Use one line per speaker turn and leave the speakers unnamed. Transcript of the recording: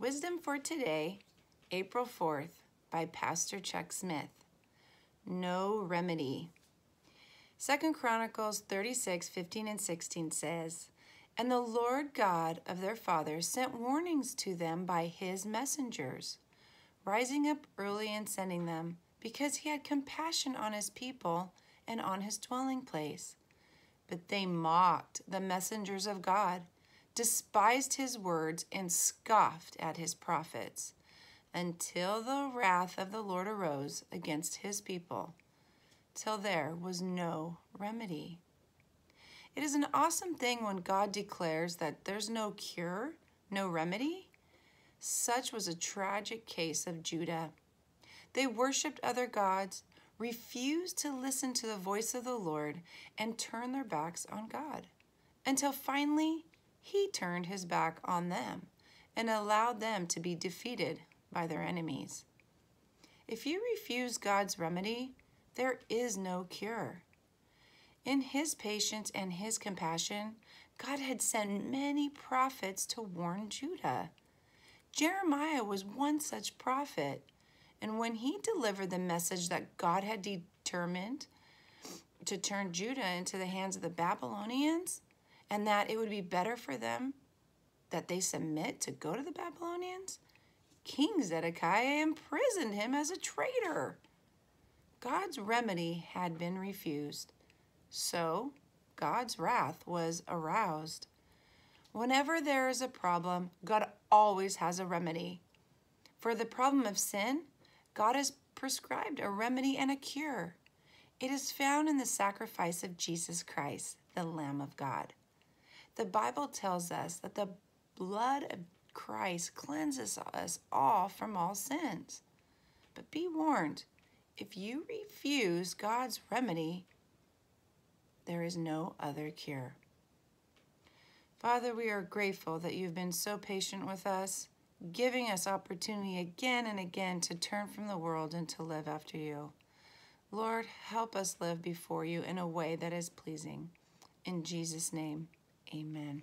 Wisdom for Today, April 4th, by Pastor Chuck Smith. No Remedy. Second Chronicles 36, 15, and 16 says, And the Lord God of their fathers sent warnings to them by his messengers, rising up early and sending them, because he had compassion on his people and on his dwelling place. But they mocked the messengers of God despised his words, and scoffed at his prophets, until the wrath of the Lord arose against his people, till there was no remedy. It is an awesome thing when God declares that there's no cure, no remedy. Such was a tragic case of Judah. They worshiped other gods, refused to listen to the voice of the Lord, and turned their backs on God until finally he turned his back on them and allowed them to be defeated by their enemies. If you refuse God's remedy, there is no cure. In his patience and his compassion, God had sent many prophets to warn Judah. Jeremiah was one such prophet, and when he delivered the message that God had determined to turn Judah into the hands of the Babylonians, and that it would be better for them that they submit to go to the Babylonians? King Zedekiah imprisoned him as a traitor. God's remedy had been refused, so God's wrath was aroused. Whenever there is a problem, God always has a remedy. For the problem of sin, God has prescribed a remedy and a cure. It is found in the sacrifice of Jesus Christ, the Lamb of God. The Bible tells us that the blood of Christ cleanses us all from all sins. But be warned, if you refuse God's remedy, there is no other cure. Father, we are grateful that you've been so patient with us, giving us opportunity again and again to turn from the world and to live after you. Lord, help us live before you in a way that is pleasing. In Jesus' name. Amen.